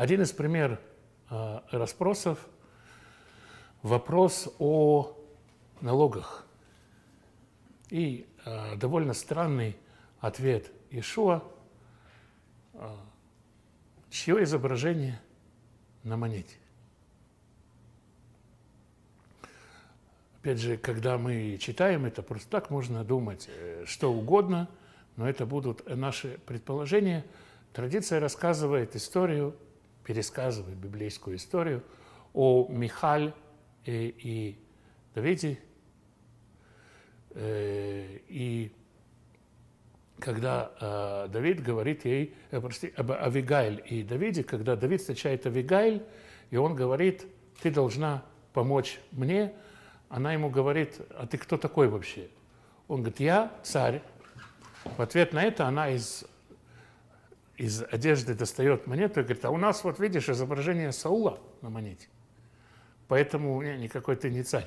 Один из примеров э, расспросов – вопрос о налогах. И э, довольно странный ответ Иешуа, э, чье изображение на монете. Опять же, когда мы читаем это, просто так можно думать э, что угодно, но это будут наши предположения. Традиция рассказывает историю пересказывает библейскую историю о Михаль и, и Давиде. Э, и когда э, Давид говорит ей, э, прости, об Авигайль и Давиде, когда Давид встречает Авигайль, и он говорит, ты должна помочь мне, она ему говорит, а ты кто такой вообще? Он говорит, я царь. В ответ на это она из из одежды достает монету и говорит, а у нас вот видишь изображение Саула на монете, поэтому не, никакой ты не царь.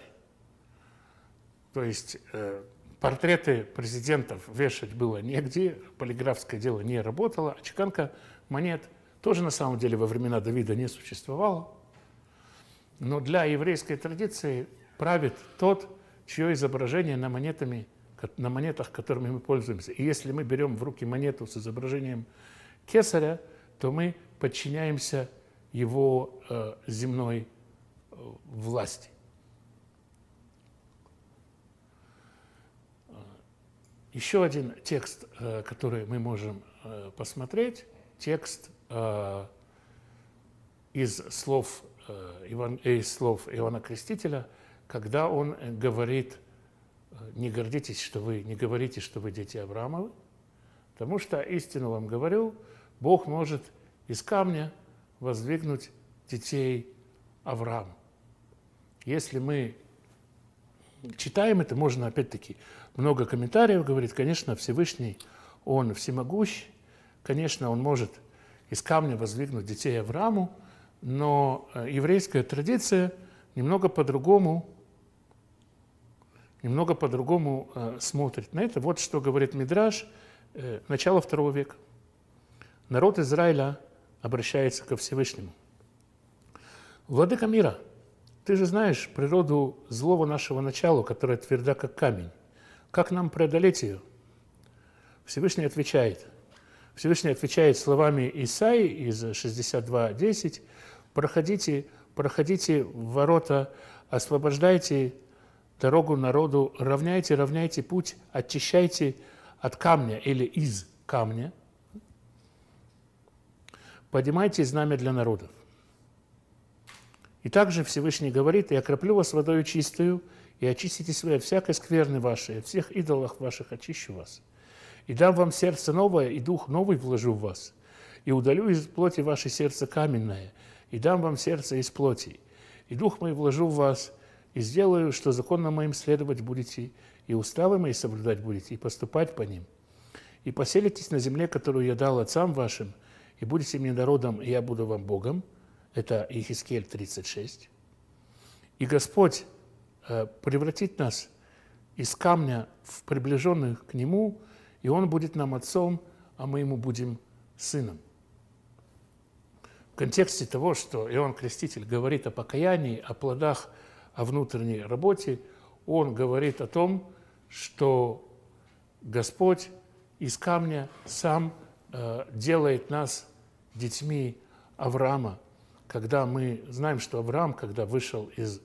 То есть э, портреты президентов вешать было негде, полиграфское дело не работало, а чеканка монет тоже на самом деле во времена Давида не существовала. Но для еврейской традиции правит тот, чье изображение на, монетами, на монетах, которыми мы пользуемся. И если мы берем в руки монету с изображением кесаря, то мы подчиняемся его э, земной э, власти. Э, еще один текст, который мы можем посмотреть, текст из слов, Иван, из слов Иоанна Крестителя, когда он говорит, не гордитесь, что вы не говорите, что вы дети Авраамовы, потому что истину вам говорю, Бог может из камня воздвигнуть детей Авраам. Если мы читаем это, можно опять-таки много комментариев говорит, конечно, Всевышний, он всемогущ, конечно, он может из камня воздвигнуть детей Аврааму, но э, еврейская традиция немного по-другому немного по-другому э, смотрит на это. Вот что говорит Мидраш э, начала второго века народ Израиля обращается ко Всевышнему. Владыка мира, ты же знаешь природу злого нашего начала, которое тверда как камень. Как нам преодолеть ее? Всевышний отвечает. Всевышний отвечает словами Исаи из 62.10. «Проходите, проходите в ворота, освобождайте дорогу народу, равняйте, равняйте путь, очищайте от камня или из камня, поднимайте знамя для народов. И также Всевышний говорит, «И окроплю вас водою чистую, и очистите свои от всякой скверны вашей, от всех идолов ваших очищу вас. И дам вам сердце новое, и дух новый вложу в вас, и удалю из плоти ваше сердце каменное, и дам вам сердце из плоти, и дух мой вложу в вас, и сделаю, что законно моим следовать будете, и уставы мои соблюдать будете, и поступать по ним. И поселитесь на земле, которую я дал отцам вашим, и будете мне народом, и я буду вам Богом». Это Ехискель 36. И Господь э, превратит нас из камня в приближенных к Нему, и Он будет нам отцом, а мы Ему будем сыном. В контексте того, что Иоанн Креститель говорит о покаянии, о плодах, о внутренней работе, он говорит о том, что Господь из камня сам э, делает нас детьми Авраама, когда мы знаем, что Авраам, когда вышел из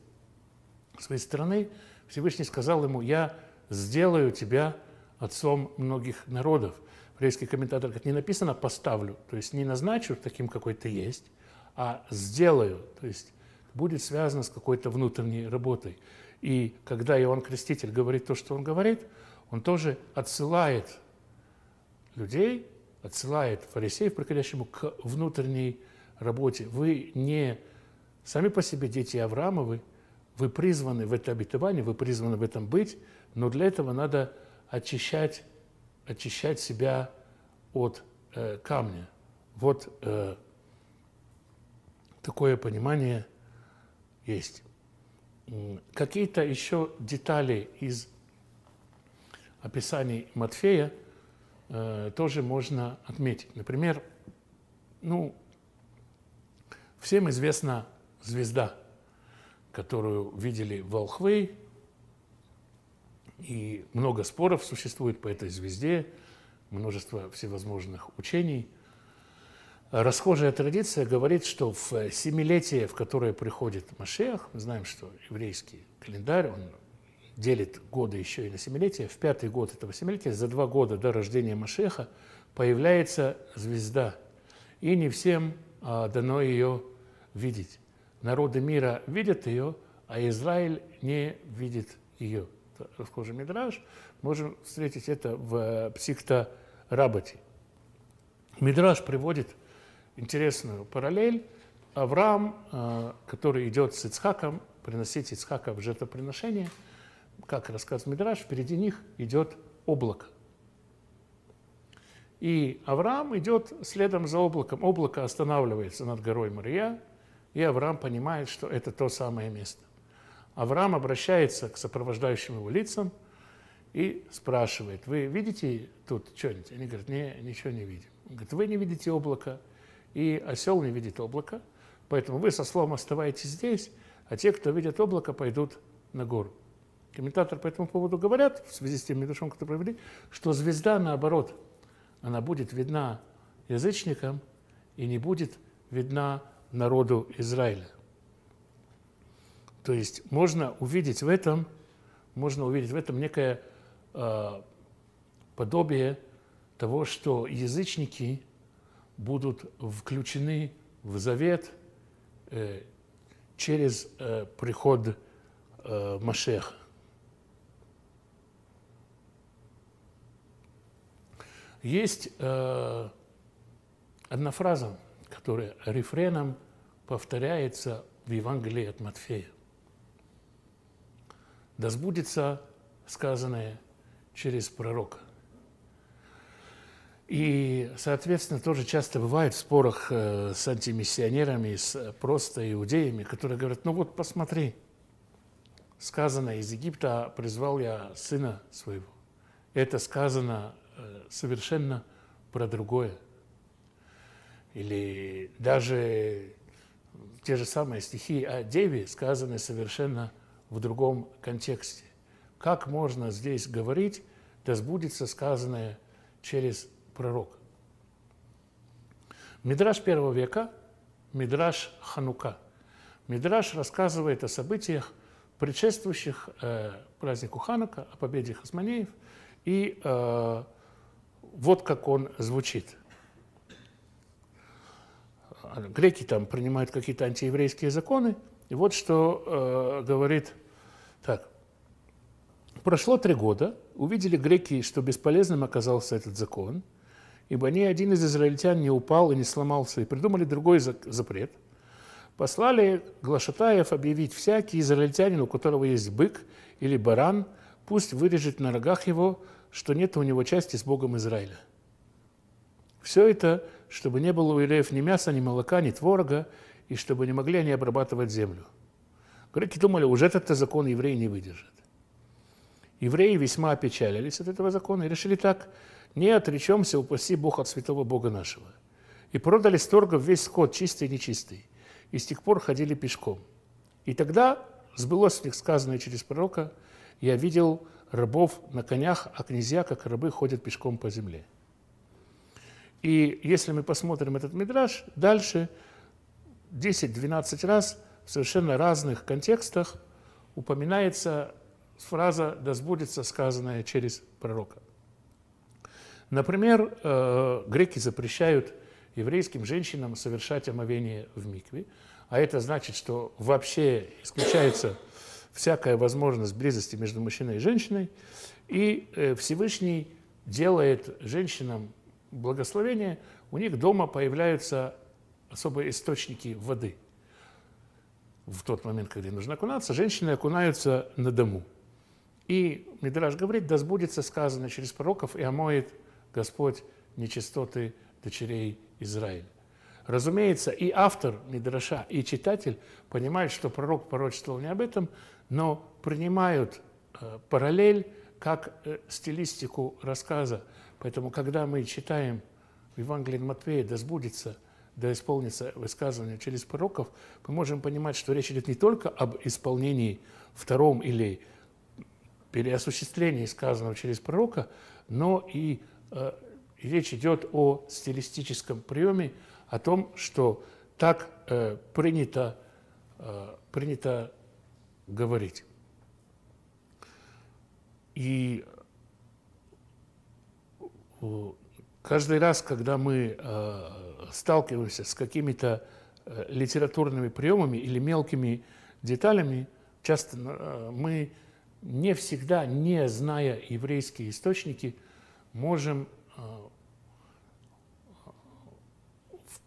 своей страны, Всевышний сказал ему, я сделаю тебя отцом многих народов. Еврейский комментатор говорит, не написано «поставлю», то есть не назначу таким, какой ты есть, а «сделаю», то есть будет связано с какой-то внутренней работой. И когда Иоанн Креститель говорит то, что он говорит, он тоже отсылает людей отсылает фарисеев, приходящему к внутренней работе. Вы не сами по себе дети Авраамовы, вы призваны в это обетование, вы призваны в этом быть, но для этого надо очищать, очищать себя от э, камня. Вот э, такое понимание есть. Какие-то еще детали из описаний Матфея – Э, тоже можно отметить. Например, ну, всем известна звезда, которую видели волхвы, и много споров существует по этой звезде, множество всевозможных учений. Расхожая традиция говорит, что в семилетие, в которое приходит Машех, мы знаем, что еврейский календарь, он делит годы еще и на семилетие, в пятый год этого семилетия, за два года до рождения Машеха, появляется звезда, и не всем а, дано ее видеть. Народы мира видят ее, а Израиль не видит ее. Это расхожий мидраж. Можем встретить это в э, психто Рабате. Мидраж приводит интересную параллель. Авраам, э, который идет с Ицхаком, приносить Ицхака в жертвоприношение – как рассказывает Мидраш, впереди них идет облако. И Авраам идет следом за облаком. Облако останавливается над горой Мария, и Авраам понимает, что это то самое место. Авраам обращается к сопровождающим его лицам и спрашивает, вы видите тут что-нибудь? Они говорят, "Нет, ничего не видим. Он говорит, вы не видите облако, и осел не видит облака, поэтому вы со словом оставайтесь здесь, а те, кто видят облако, пойдут на гору комментаторы по этому поводу говорят, в связи с тем Медвежонка, который провели, что звезда, наоборот, она будет видна язычникам и не будет видна народу Израиля. То есть можно увидеть в этом, можно увидеть в этом некое э, подобие того, что язычники будут включены в завет э, через э, приход э, Машеха. Есть э, одна фраза, которая рефреном повторяется в Евангелии от Матфея. «Да сбудется сказанное через пророка». И, соответственно, тоже часто бывает в спорах э, с антимиссионерами, с просто иудеями, которые говорят, ну вот посмотри, сказано из Египта, призвал я сына своего. Это сказано Э, совершенно про другое. Или даже те же самые стихи о Деве сказаны совершенно в другом контексте. Как можно здесь говорить, да сбудется сказанное через пророк? Мидраж первого века, Мидраж Ханука. Мидраж рассказывает о событиях, предшествующих э, празднику Ханука, о победе хасманеев и э, вот как он звучит. А греки там принимают какие-то антиеврейские законы, и вот что э, говорит так. Прошло три года, увидели греки, что бесполезным оказался этот закон, ибо ни один из израильтян не упал и не сломался, и придумали другой запрет. Послали глашатаев объявить всякий израильтянин, у которого есть бык или баран, пусть вырежет на рогах его что нет у него части с Богом Израиля. Все это, чтобы не было у евреев ни мяса, ни молока, ни творога, и чтобы не могли они обрабатывать землю. Греки думали, уже этот закон евреи не выдержат. Евреи весьма опечалились от этого закона и решили так, не отречемся, упаси Бог от святого Бога нашего. И продали с торгов весь скот, чистый и нечистый. И с тех пор ходили пешком. И тогда сбылось у них сказанное через пророка, я видел Рабов на конях, а князья, как рабы, ходят пешком по земле. И если мы посмотрим этот мидраж, дальше 10-12 раз в совершенно разных контекстах упоминается фраза «да сбудется сказанное через пророка». Например, э, греки запрещают еврейским женщинам совершать омовение в микве, а это значит, что вообще исключается всякая возможность близости между мужчиной и женщиной. И э, Всевышний делает женщинам благословение, у них дома появляются особые источники воды. В тот момент, когда нужно окунаться, женщины окунаются на дому. И Мидраж говорит, да сбудется сказано через пророков, и омоет Господь нечистоты дочерей Израиля. Разумеется, и автор Мидраша, и читатель понимают, что пророк пророчествовал не об этом, но принимают э, параллель как э, стилистику рассказа. Поэтому, когда мы читаем в Евангелии Матвея «Да сбудется», «Да исполнится высказывание через пророков», мы можем понимать, что речь идет не только об исполнении втором или переосуществлении сказанного через пророка, но и э, речь идет о стилистическом приеме, о том, что так э, принято, э, принято говорить. И каждый раз, когда мы э, сталкиваемся с какими-то э, литературными приемами или мелкими деталями, часто э, мы не всегда, не зная еврейские источники, можем э,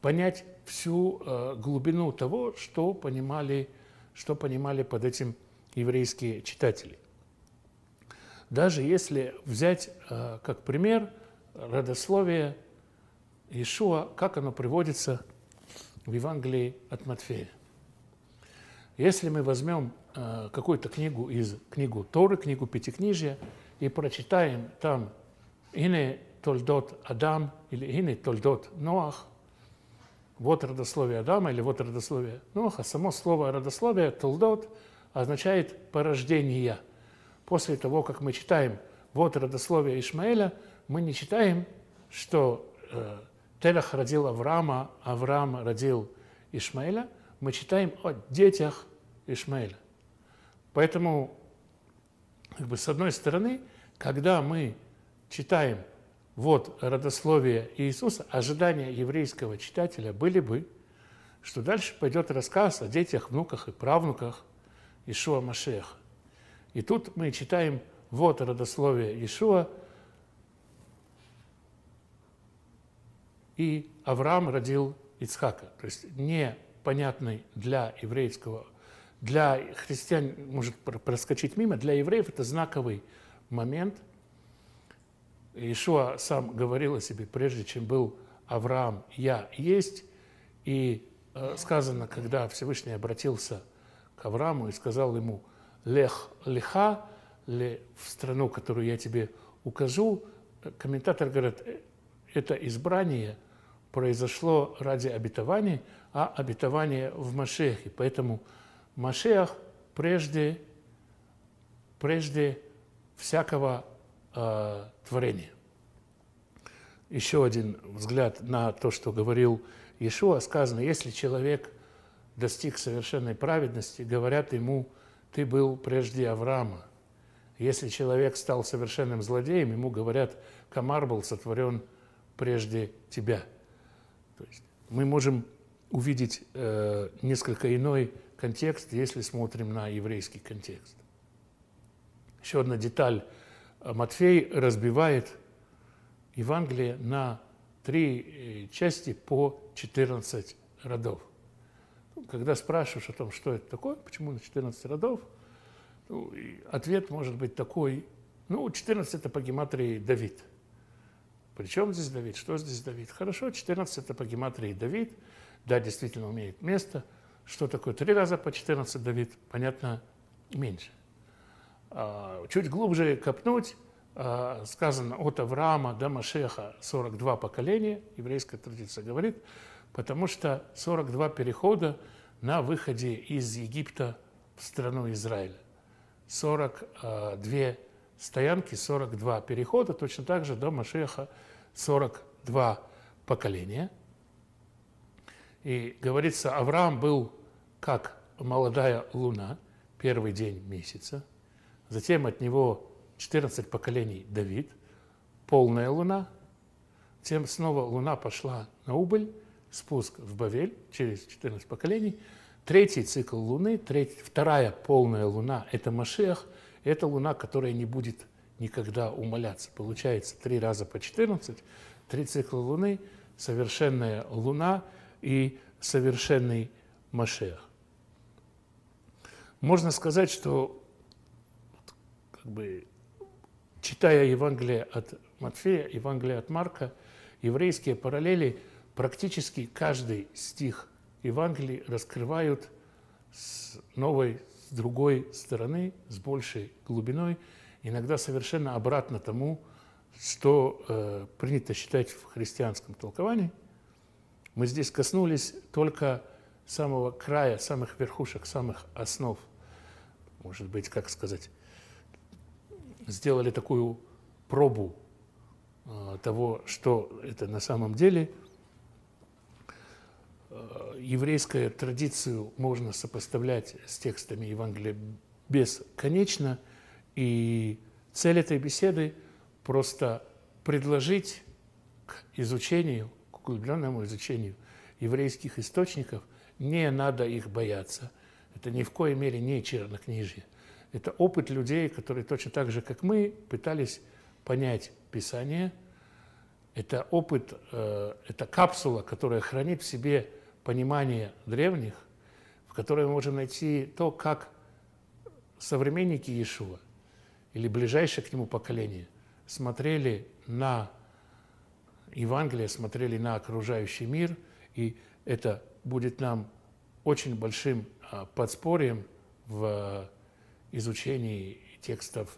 понять всю э, глубину того, что понимали, что понимали под этим еврейские читатели. Даже если взять э, как пример родословие Иешуа, как оно приводится в Евангелии от Матфея. Если мы возьмем э, какую-то книгу из книгу Торы, книгу Пятикнижия, и прочитаем там «Ине тольдот Адам» или «Ине тольдот Ноах», вот родословие Адама или вот родословие Ноха. Само слово родословие, толдот, означает порождение. После того, как мы читаем вот родословие Ишмаэля, мы не читаем, что э, Телах родил Авраама, Авраам родил Ишмаэля. Мы читаем о детях Ишмаэля. Поэтому, как бы, с одной стороны, когда мы читаем вот родословие Иисуса, ожидания еврейского читателя были бы, что дальше пойдет рассказ о детях, внуках и правнуках Ишуа Машеха. И тут мы читаем вот родословие Ишуа, и Авраам родил Ицхака. То есть непонятный для еврейского, для христиан может проскочить мимо, для евреев это знаковый момент – Ишуа сам говорил о себе, прежде чем был Авраам, я есть. И э, сказано, когда Всевышний обратился к Аврааму и сказал ему, лех леха, ле, в страну, которую я тебе укажу, комментатор говорит, «Э, это избрание произошло ради обетования, а обетование в Машехе. Поэтому Машех прежде, прежде всякого э, творения. Еще один взгляд на то, что говорил Иешуа, сказано, если человек достиг совершенной праведности, говорят ему, ты был прежде Авраама. Если человек стал совершенным злодеем, ему говорят, комар был сотворен прежде тебя. То есть мы можем увидеть э, несколько иной контекст, если смотрим на еврейский контекст. Еще одна деталь а Матфей разбивает Евангелие на три э, части по 14 родов. Когда спрашиваешь о том, что это такое, почему на 14 родов, ну, ответ может быть такой, ну, 14 это по гематрии Давид. Причем здесь Давид? Что здесь Давид? Хорошо, 14 это по гематрии Давид. Да, действительно имеет место. Что такое три раза по 14 Давид? Понятно, меньше. А, чуть глубже копнуть, а, сказано от Авраама до Машеха 42 поколения, еврейская традиция говорит, потому что 42 перехода на выходе из Египта в страну Израиля. 42 а, стоянки, 42 перехода, точно так же до Машеха 42 поколения. И говорится, Авраам был как молодая луна, первый день месяца – Затем от него 14 поколений Давид, полная луна. Затем снова луна пошла на убыль, спуск в Бавель через 14 поколений. Третий цикл луны, треть, вторая полная луна – это Машех. Это луна, которая не будет никогда умоляться. Получается три раза по 14, три цикла луны, совершенная луна и совершенный Машех. Можно сказать, что как бы, читая Евангелие от Матфея, Евангелие от Марка, еврейские параллели, практически каждый стих Евангелий раскрывают с новой, с другой стороны, с большей глубиной, иногда совершенно обратно тому, что э, принято считать в христианском толковании. Мы здесь коснулись только самого края, самых верхушек, самых основ, может быть, как сказать, сделали такую пробу э, того, что это на самом деле. Э, еврейскую традицию можно сопоставлять с текстами Евангелия бесконечно, и цель этой беседы – просто предложить к изучению, к углубленному изучению еврейских источников, не надо их бояться. Это ни в коей мере не чернокнижье – это опыт людей, которые точно так же, как мы, пытались понять Писание. Это опыт, э, это капсула, которая хранит в себе понимание древних, в которой мы можем найти то, как современники Иешуа или ближайшее к нему поколение смотрели на Евангелие, смотрели на окружающий мир, и это будет нам очень большим а, подспорьем в изучении текстов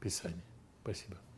Писания. Спасибо.